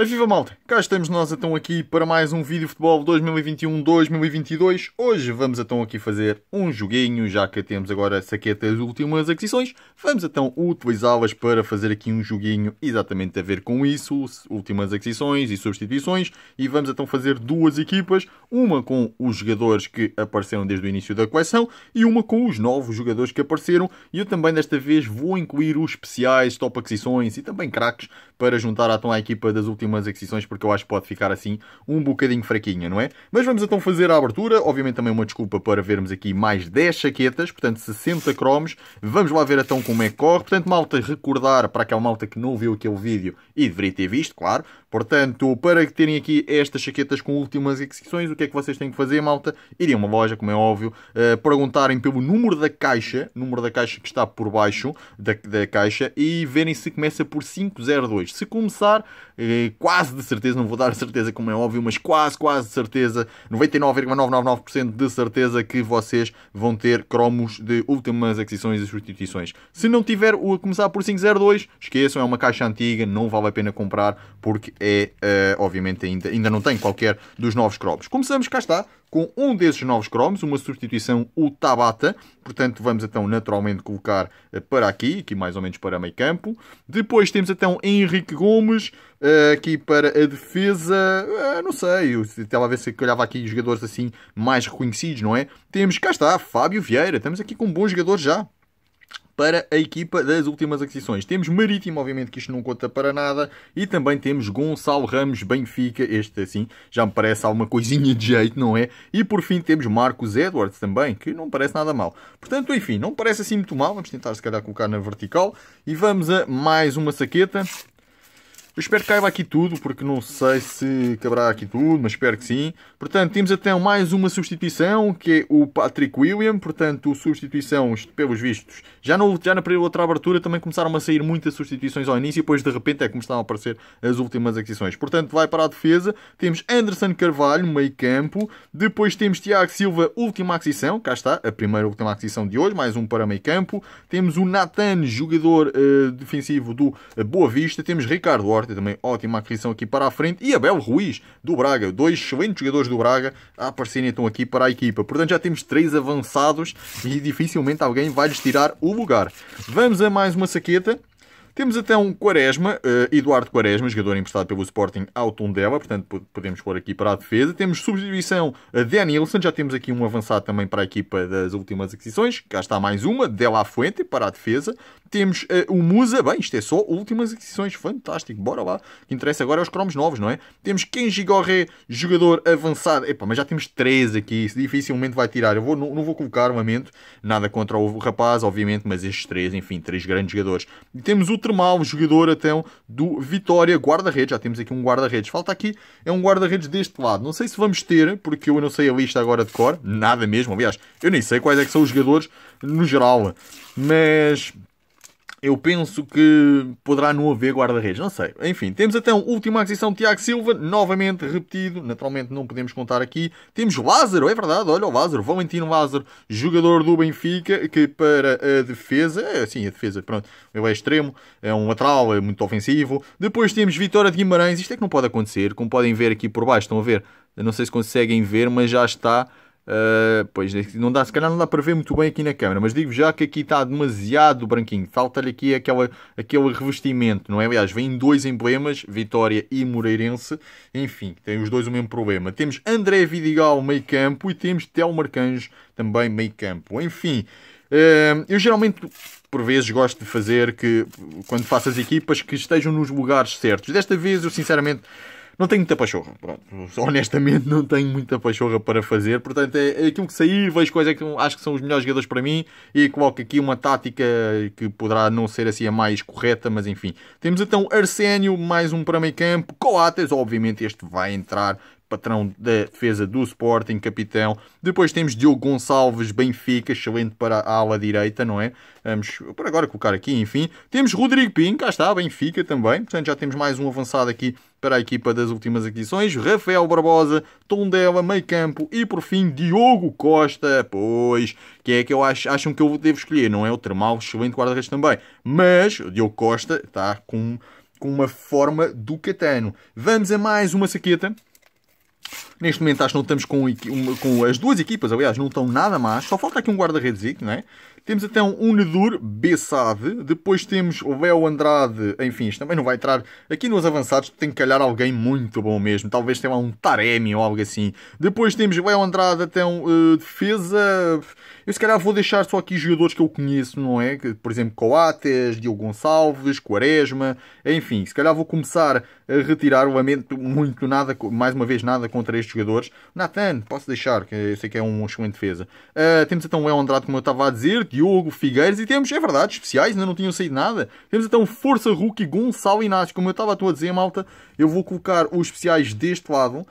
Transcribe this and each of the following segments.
Mas viva malta, cá estamos nós então aqui para mais um vídeo futebol 2021-2022. Hoje vamos então aqui fazer um joguinho, já que temos agora saquetas últimas aquisições. Vamos então utilizá-las para fazer aqui um joguinho exatamente a ver com isso, últimas aquisições e substituições. E vamos então fazer duas equipas, uma com os jogadores que apareceram desde o início da coleção e uma com os novos jogadores que apareceram. E eu também desta vez vou incluir os especiais, top aquisições e também craques para juntar então à equipa das últimas umas aquisições, porque eu acho que pode ficar assim um bocadinho fraquinha, não é? Mas vamos então fazer a abertura, obviamente também uma desculpa para vermos aqui mais 10 chaquetas, portanto 60 cromos. Vamos lá ver então como é que corre. Portanto, malta, recordar para aquela malta que não viu aquele vídeo e deveria ter visto, claro. Portanto, para terem aqui estas chaquetas com últimas aquisições, o que é que vocês têm que fazer, malta? Irem a uma loja, como é óbvio, uh, perguntarem pelo número da caixa, número da caixa que está por baixo da, da caixa e verem se começa por 502. Se começar, eh, quase de certeza, não vou dar a certeza como é óbvio, mas quase, quase de certeza, 99,999% de certeza que vocês vão ter cromos de últimas aquisições e substituições. Se não tiver o a começar por 502, esqueçam, é uma caixa antiga, não vale a pena comprar porque é, uh, obviamente, ainda, ainda não tem qualquer dos novos cromos. Começamos, cá está, com um desses novos cromos, uma substituição, o Tabata. Portanto, vamos então naturalmente colocar eh, para aqui, aqui mais ou menos para meio campo. Depois temos então Henrique Gomes, eh, aqui para a defesa, eh, não sei, estava a ver se é olhava aqui jogadores assim mais reconhecidos, não é? Temos, cá está, Fábio Vieira, estamos aqui com um bom jogador já para a equipa das últimas aquisições. Temos Marítimo, obviamente que isto não conta para nada, e também temos Gonçalo Ramos, Benfica, este assim já me parece alguma coisinha de jeito, não é? E por fim temos Marcos Edwards também, que não parece nada mal. Portanto, enfim, não parece assim muito mal, vamos tentar se calhar colocar na vertical, e vamos a mais uma saqueta. Eu espero que caiba aqui tudo, porque não sei se caberá aqui tudo, mas espero que sim. Portanto, temos até mais uma substituição, que é o Patrick William. Portanto, substituições, pelos vistos, já, no, já na outra abertura também começaram a sair muitas substituições ao início, e depois de repente é que começaram a aparecer as últimas aquisições. Portanto, vai para a defesa. Temos Anderson Carvalho, meio campo. Depois temos Tiago Silva, última aquisição. Cá está, a primeira última aquisição de hoje, mais um para meio campo. Temos o Nathan, jogador uh, defensivo do eh, Boa Vista. Temos Ricardo Horta também, ótima aquisição aqui para a frente. E Abel Ruiz, do Braga, dois excelentes jogadores do Braga a aparecerem então aqui para a equipa. Portanto, já temos três avançados e dificilmente alguém vai lhes tirar o lugar. Vamos a mais uma saqueta. Temos então Quaresma, uh, Eduardo Quaresma, jogador emprestado pelo Sporting ao Tondela, portanto podemos pôr aqui para a defesa. Temos substituição a eh, Danielson, já temos aqui um avançado também para a equipa das últimas aquisições, cá está mais uma, Della Fuente para a defesa. Temos uh, o Musa, bem, isto é só últimas aquisições, fantástico, bora lá. O que interessa agora é os cromos novos, não é? Temos Kenji Gorré, jogador avançado, epá, mas já temos três aqui, dificilmente vai tirar. Eu vou, não, não vou colocar armamento, nada contra o rapaz, obviamente, mas estes três, enfim, três grandes jogadores. E temos o outro o jogador até do Vitória, guarda-redes. Já temos aqui um guarda-redes. Falta aqui é um guarda-redes deste lado. Não sei se vamos ter, porque eu não sei a lista agora de cor, nada mesmo. Aliás, eu nem sei quais é que são os jogadores no geral, mas eu penso que poderá não haver guarda-redes, não sei. Enfim, temos então a última aquisição de Tiago Silva, novamente repetido, naturalmente não podemos contar aqui. Temos Lázaro, é verdade, olha o Lázaro, Valentino Lázaro, jogador do Benfica, que para a defesa, é, sim, a defesa, pronto, ele é extremo, é um lateral, é muito ofensivo. Depois temos Vitória de Guimarães, isto é que não pode acontecer, como podem ver aqui por baixo, estão a ver, eu não sei se conseguem ver, mas já está Uh, pois, não dá, se calhar não dá para ver muito bem aqui na câmera, mas digo já que aqui está demasiado branquinho. Falta-lhe aqui aquela, aquele revestimento, não é? Aliás, vêm dois emblemas, Vitória e Moreirense. Enfim, têm os dois o mesmo problema. Temos André Vidigal, meio campo, e temos Telmo também meio campo. Enfim, uh, eu geralmente por vezes gosto de fazer que quando faço as equipas que estejam nos lugares certos. Desta vez eu sinceramente não tenho muita pachorra, pronto. Honestamente, não tenho muita pachorra para fazer. Portanto, é, é aquilo que sair, vejo coisas é que acho que são os melhores jogadores para mim e coloco aqui uma tática que poderá não ser assim a mais correta, mas enfim. Temos então Arsénio, mais um para meio campo. Coates, obviamente, este vai entrar patrão da defesa do Sporting, capitão. Depois temos Diogo Gonçalves, Benfica, excelente para a ala direita, não é? Vamos por agora colocar aqui, enfim. Temos Rodrigo Pinho, cá está, Benfica também. Portanto, já temos mais um avançado aqui para a equipa das últimas aquisições. Rafael Barbosa, Tondela, meio campo e por fim Diogo Costa. Pois, que é que eu acho, acham que eu devo escolher, não é? O Termal, excelente guarda-redes também. Mas o Diogo Costa está com, com uma forma do Catano. Vamos a mais uma saqueta Neste momento acho que não estamos com, uma, com as duas equipas, aliás, não estão nada mais, Só falta aqui um guarda-redes, não é? Temos até um Unedur Bessade. Depois temos o Léo Andrade. Enfim, isto também não vai entrar aqui nos avançados. Tem que calhar alguém muito bom mesmo. Talvez tenha um Taremi ou algo assim. Depois temos o Léo Andrade até um uh, defesa. Eu se calhar vou deixar só aqui jogadores que eu conheço, não é? Por exemplo, Coates, Diogo Gonçalves, Quaresma. Enfim, se calhar vou começar a retirar. Lamento muito nada, mais uma vez, nada com contra três jogadores. Nathan, posso deixar, que eu sei que é um excelente defesa. Uh, temos então o El Andrade, como eu estava a dizer, Diogo, Figueiras e temos, é verdade, especiais, ainda não tinham saído nada. Temos então Força Rookie, Gonçalo Inácio, como eu estava a dizer, malta, eu vou colocar os especiais deste lado.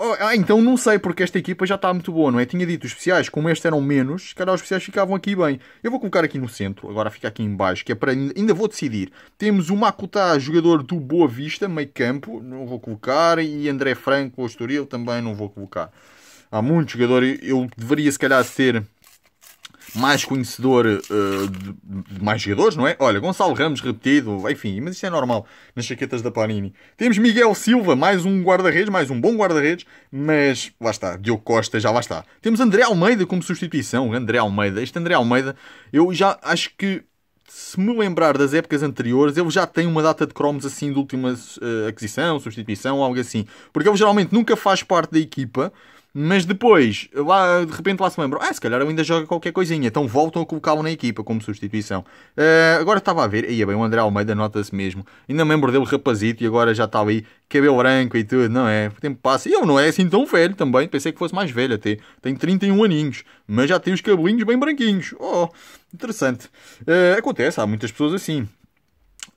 Oh, ah, então não sei, porque esta equipa já está muito boa, não é? Tinha dito, os especiais, como estes eram menos, se calhar os especiais ficavam aqui bem. Eu vou colocar aqui no centro, agora fica aqui em baixo, que é para... Ainda vou decidir. Temos o Makuta, jogador do Boa Vista, meio campo, não vou colocar. E André Franco, o Estoril, também não vou colocar. Há muito jogador, eu deveria se calhar ter mais conhecedor uh, de, de, mais jogadores, não é? Olha, Gonçalo Ramos repetido, enfim, mas isto é normal nas chaquetas da Panini. Temos Miguel Silva, mais um guarda-redes, mais um bom guarda-redes, mas lá está, Diogo Costa, já lá está. Temos André Almeida como substituição, André Almeida. Este André Almeida, eu já acho que se me lembrar das épocas anteriores, ele já tem uma data de cromos assim de última uh, eh, aquisição, substituição, algo assim. Porque ele geralmente nunca faz parte da equipa. Mas depois, lá, de repente lá se lembram, ah, se calhar ainda joga qualquer coisinha, então voltam a colocá-lo na equipa como substituição. Uh, agora estava a ver, ia bem, o André Almeida nota-se mesmo, ainda me lembro dele rapazito e agora já está ali, cabelo branco e tudo, não é? O tempo passa, e eu não é assim tão velho também, pensei que fosse mais velho até, tenho 31 aninhos, mas já tenho os cabelinhos bem branquinhos, oh, interessante. Uh, acontece, há muitas pessoas assim.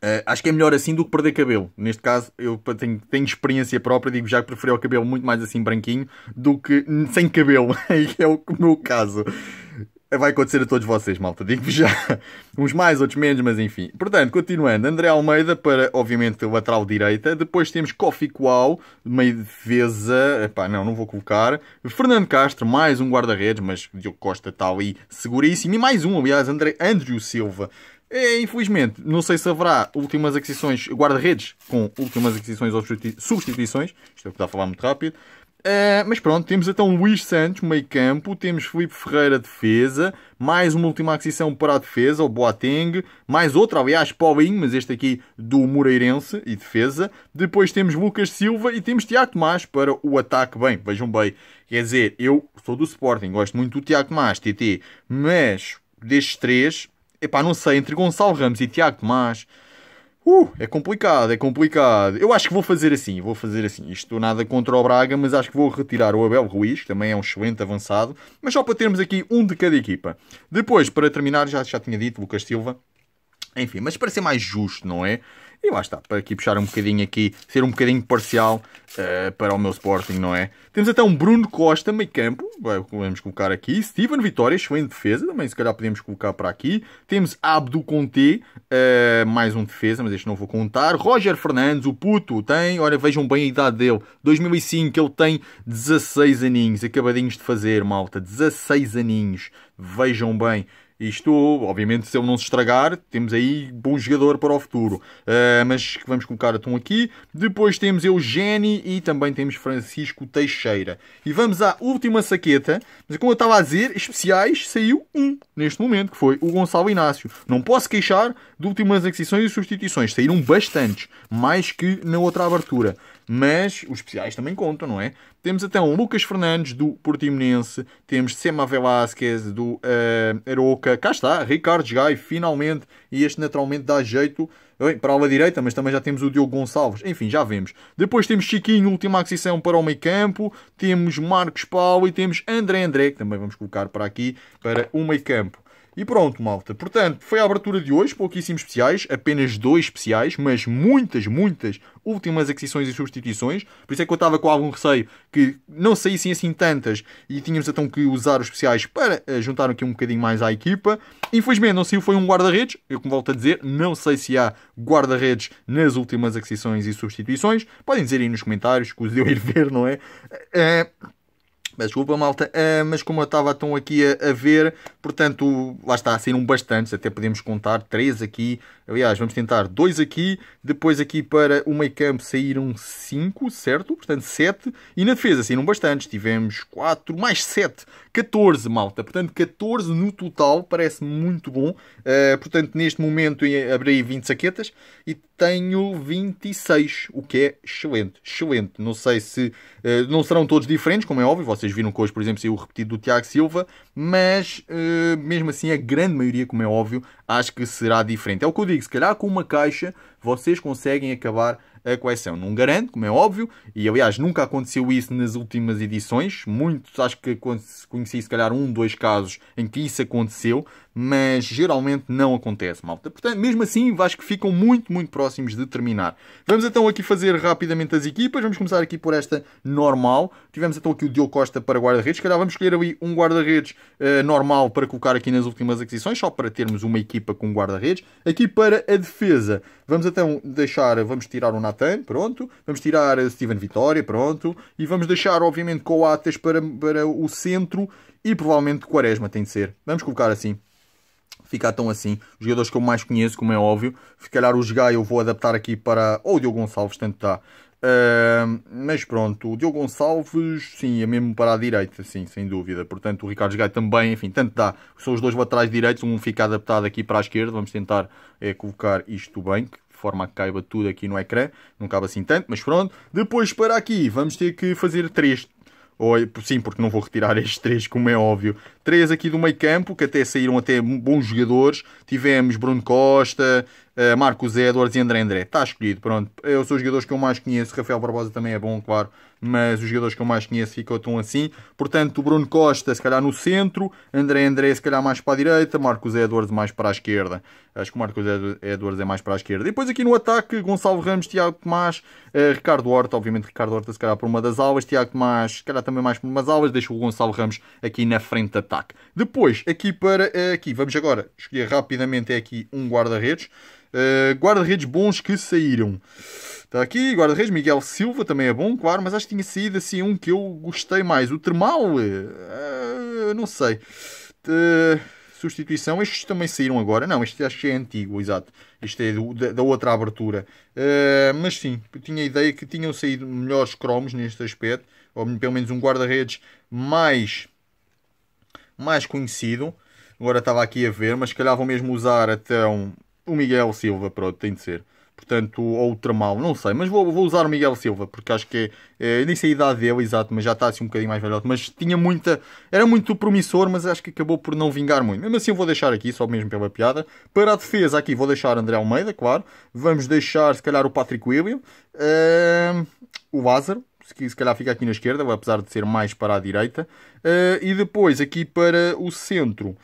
Uh, acho que é melhor assim do que perder cabelo. Neste caso, eu tenho, tenho experiência própria, digo já que preferi o cabelo muito mais assim branquinho do que sem cabelo. é o meu caso. Vai acontecer a todos vocês, malta. Digo-vos já. Uns mais, outros menos, mas enfim. Portanto, continuando. André Almeida para, obviamente, lateral direita. Depois temos Coffee Qual, meio defesa. Epá, não, não vou colocar. Fernando Castro, mais um guarda-redes, mas Diogo Costa está ali seguríssimo. E mais um, aliás, André Andrew Silva é, infelizmente, não sei se haverá últimas aquisições, guarda-redes com últimas aquisições ou substituições. Isto é o que está a falar muito rápido. Uh, mas pronto, temos então Luís Santos, meio campo, temos Felipe Ferreira, defesa, mais uma última aquisição para a defesa, o Boateng, mais outra, aliás, Paulinho, mas este aqui do Moreirense e defesa. Depois temos Lucas Silva e temos Tiago Tomás para o ataque. Bem, vejam bem, quer dizer, eu sou do Sporting, gosto muito do Tiago Tomás, TT, mas destes três, Epá, não sei, entre Gonçalo Ramos e Tiago Tomás. Uh, é complicado, é complicado. Eu acho que vou fazer assim, vou fazer assim. Isto nada contra o Braga, mas acho que vou retirar o Abel Ruiz, que também é um excelente avançado, mas só para termos aqui um de cada equipa. Depois, para terminar, já, já tinha dito, Lucas Silva. Enfim, mas para ser mais justo, não é? E lá está, para aqui puxar um bocadinho aqui, ser um bocadinho parcial uh, para o meu Sporting, não é? Temos até então um Bruno Costa, meio campo, podemos colocar aqui. Steven Vitória, excelente defesa, também se calhar podemos colocar para aqui. Temos Abdu Conte, uh, mais um defesa, mas este não vou contar. Roger Fernandes, o puto, tem, olha, vejam bem a idade dele. 2005, ele tem 16 aninhos, acabadinhos de fazer, malta, 16 aninhos. Vejam bem. Isto, obviamente, se ele não se estragar, temos aí bom jogador para o futuro. Uh, mas vamos colocar Tom aqui. Depois temos Eugênio e também temos Francisco Teixeira. E vamos à última saqueta. Mas como eu estava a dizer, especiais saiu um neste momento, que foi o Gonçalo Inácio. Não posso queixar de últimas aquisições e substituições. Saíram bastantes, mais que na outra abertura mas os especiais também contam, não é? Temos então Lucas Fernandes, do Portimonense, temos Sema Velásquez, do uh, Aroca, cá está, Ricardo Gai, finalmente, e este naturalmente dá jeito para a ala direita, mas também já temos o Diogo Gonçalves, enfim, já vemos. Depois temos Chiquinho, última aquisição para o meio campo, temos Marcos Paulo e temos André André, que também vamos colocar para aqui, para o meio campo. E pronto, malta. Portanto, foi a abertura de hoje, pouquíssimos especiais, apenas dois especiais, mas muitas, muitas últimas aquisições e substituições. Por isso é que eu estava com algum receio que não saíssem assim tantas e tínhamos então que usar os especiais para eh, juntar aqui um bocadinho mais à equipa. Infelizmente não sei se foi um guarda-redes. Eu, como volto a dizer, não sei se há guarda-redes nas últimas aquisições e substituições. Podem dizer aí nos comentários, que os a ir ver, não é? é... Peço desculpa, malta. Uh, mas como eu estava tão aqui a, a, ver, portanto, lá está, saíram bastantes. Até podemos contar três aqui Aliás, vamos tentar dois aqui, depois aqui para o meio campo saíram 5, certo? Portanto, 7. E na defesa saíram bastantes. Tivemos 4, mais 7, 14, malta. Portanto, 14 no total, parece muito bom. Uh, portanto, neste momento eh, abri 20 saquetas e tenho 26, o que é excelente, excelente. Não sei se uh, não serão todos diferentes, como é óbvio. Vocês viram que hoje, por exemplo, saiu o repetido do Tiago Silva, mas uh, mesmo assim a grande maioria, como é óbvio, acho que será diferente. É o que eu digo digo, se calhar com uma caixa vocês conseguem acabar a coleção. Não garanto, como é óbvio, e aliás nunca aconteceu isso nas últimas edições. Muitos, acho que conheci se calhar um, dois casos em que isso aconteceu, mas geralmente não acontece, malta. Portanto, mesmo assim, acho que ficam muito, muito próximos de terminar. Vamos então aqui fazer rapidamente as equipas. Vamos começar aqui por esta normal. Tivemos então aqui o Diogo Costa para guarda-redes. Se calhar vamos escolher ali um guarda-redes uh, normal para colocar aqui nas últimas aquisições, só para termos uma equipa com guarda-redes. Aqui para a defesa, vamos então deixar, vamos tirar o Nathan, pronto. Vamos tirar a Steven Vitória, pronto. E vamos deixar, obviamente, Coates para, para o centro e provavelmente Quaresma tem de ser. Vamos colocar assim ficar tão assim. Os jogadores que eu mais conheço, como é óbvio. Se calhar o Jogai eu vou adaptar aqui para... Ou o Diogo Gonçalves, tanto dá. Uh, mas pronto, o Diogo Gonçalves, sim, é mesmo para a direita, sim, sem dúvida. Portanto, o Ricardo Jogai também, enfim, tanto dá. São os dois laterais direitos, um fica adaptado aqui para a esquerda. Vamos tentar é, colocar isto bem, forma que caiba tudo aqui no ecrã. Não cabe assim tanto, mas pronto. Depois para aqui vamos ter que fazer três ou, sim, porque não vou retirar estes três, como é óbvio. Três aqui do meio campo, que até saíram até bons jogadores. Tivemos Bruno Costa, eh, Marcos Edwards e André André. Está escolhido, pronto. Eu é, sou os jogadores que eu mais conheço. Rafael Barbosa também é bom, claro mas os jogadores que eu mais conheço ficam tão assim. Portanto, o Bruno Costa, se calhar no centro, André André, se calhar mais para a direita, Marcos Edwards mais para a esquerda. Acho que o Marcos Edwards é mais para a esquerda. E depois aqui no ataque, Gonçalo Ramos, Tiago Tomás, eh, Ricardo Horta, obviamente Ricardo Horta, se calhar por uma das alvas, Tiago Tomás, se calhar também mais por umas alvas, deixa o Gonçalo Ramos aqui na frente de ataque. Depois, aqui para. Eh, aqui, vamos agora escolher rapidamente é aqui um guarda-redes. Uh, guarda-redes bons que saíram. Está aqui, guarda-redes, Miguel Silva também é bom, claro, mas acho que tinha saído assim um que eu gostei mais. O Termal, uh, não sei. Eh, substituição, estes também saíram agora. Não, este acho que é antigo, exato. Este é do, da, da, outra abertura. Uh, mas sim, eu tinha a ideia que tinham saído melhores cromos neste aspecto, ou pelo menos um guarda-redes mais, mais conhecido. Agora estava aqui a ver, mas se calhar vão mesmo usar então o Miguel Silva, pronto, tem de ser portanto, ou o não sei, mas vou, vou usar o Miguel Silva, porque acho que é, é, nem sei a idade dele, exato, mas já está assim um bocadinho mais velhote, mas tinha muita, era muito promissor, mas acho que acabou por não vingar muito. Mesmo assim, eu vou deixar aqui, só mesmo pela piada. Para a defesa, aqui vou deixar André Almeida, claro, vamos deixar, se calhar, o Patrick William, uh, o Lázaro, que se calhar fica aqui na esquerda, apesar de ser mais para a direita, uh, e depois aqui para o centro.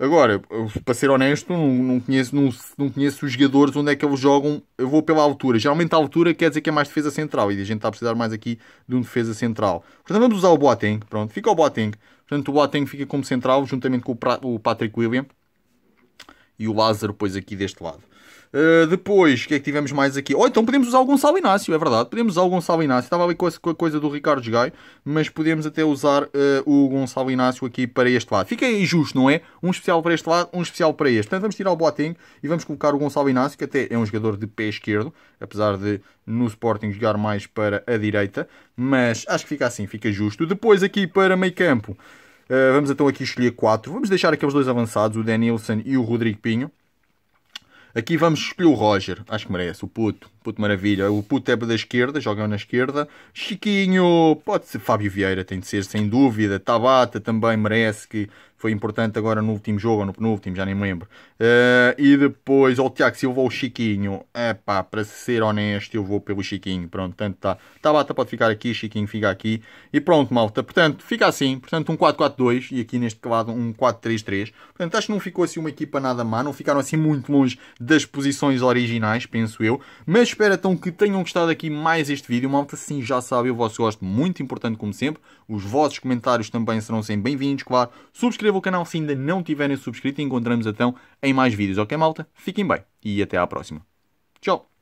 Agora, para ser honesto, não, não conheço, não, não, conheço os jogadores onde é que eles jogam. Eu vou pela altura. Geralmente a altura quer dizer que é mais defesa central e a gente está a precisar mais aqui de um defesa central. Portanto, vamos usar o Boateng. Pronto, fica o Boateng. Portanto, o Boateng fica como central juntamente com o Patrick William e o Lázaro pois, aqui deste lado. Uh, depois, o que é que tivemos mais aqui? Ou oh, então podemos usar o Gonçalo Inácio, é verdade. Podemos usar o Gonçalo Inácio. Estava ali com a, coisa do Ricardo Gai mas podemos até usar uh, o Gonçalo Inácio aqui para este lado. Fica injusto, não é? Um especial para este lado, um especial para este. Portanto, vamos tirar o Boating e vamos colocar o Gonçalo Inácio, que até é um jogador de pé esquerdo, apesar de no Sporting jogar mais para a direita. Mas acho que fica assim, fica justo. Depois aqui para meio campo. Eh, vamos então aqui escolher quatro. Vamos deixar aqueles dois avançados, o Danielson e o Rodrigo Pinho. Aqui vamos escolher o Roger, acho que merece, o puto, puto maravilha. O puto é da esquerda, jogam na esquerda. Chiquinho, pode ser Fábio Vieira, tem de ser, sem dúvida. Tabata também merece que foi importante agora no último jogo, ou no penúltimo, já nem me lembro. Uh, e depois, ao Tiago Silva ou Chiquinho, é pá, para ser honesto, eu vou pelo Chiquinho, pronto, tanto tá. Tabata pode ficar aqui, Chiquinho fica aqui, e pronto, malta, portanto, fica assim, portanto, um 4-4-2, e aqui neste lado um 4-3-3, portanto, acho que não ficou assim uma equipa nada má, não ficaram assim muito longe das posições originais, penso eu, mas espero então que tenham gostado aqui mais este vídeo, malta, sim, já sabem, o vosso gosto muito importante, como sempre, os vossos comentários também serão sempre bem-vindos, claro, subscrevam subscrevam o canal se ainda não tiverem subscrito e encontramos então em mais vídeos. Ok, malta? Fiquem bem e até à próxima. Tchau!